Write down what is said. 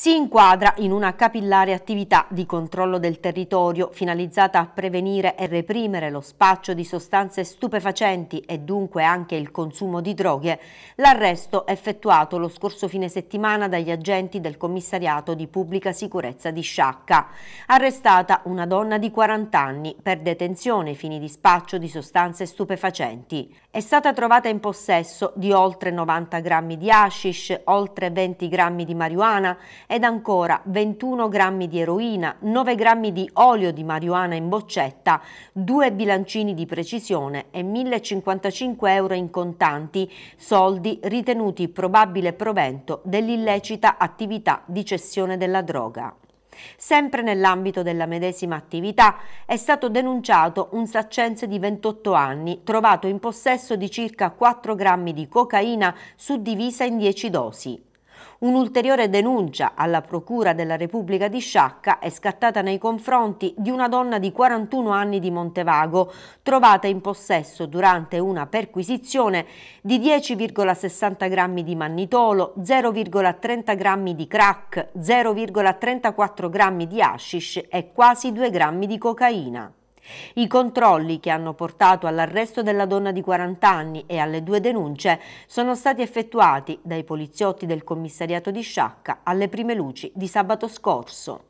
si inquadra in una capillare attività di controllo del territorio finalizzata a prevenire e reprimere lo spaccio di sostanze stupefacenti e dunque anche il consumo di droghe, l'arresto effettuato lo scorso fine settimana dagli agenti del commissariato di pubblica sicurezza di Sciacca. Arrestata una donna di 40 anni per detenzione ai fini di spaccio di sostanze stupefacenti. È stata trovata in possesso di oltre 90 grammi di hashish, oltre 20 grammi di marijuana ed ancora 21 grammi di eroina, 9 grammi di olio di marijuana in boccetta, due bilancini di precisione e 1055 euro in contanti, soldi ritenuti probabile provento dell'illecita attività di cessione della droga. Sempre nell'ambito della medesima attività è stato denunciato un saccense di 28 anni trovato in possesso di circa 4 grammi di cocaina suddivisa in 10 dosi. Un'ulteriore denuncia alla Procura della Repubblica di Sciacca è scattata nei confronti di una donna di 41 anni di Montevago, trovata in possesso durante una perquisizione di 10,60 grammi di mannitolo, 0,30 grammi di crack, 0,34 grammi di hashish e quasi 2 grammi di cocaina. I controlli che hanno portato all'arresto della donna di 40 anni e alle due denunce sono stati effettuati dai poliziotti del commissariato di Sciacca alle prime luci di sabato scorso.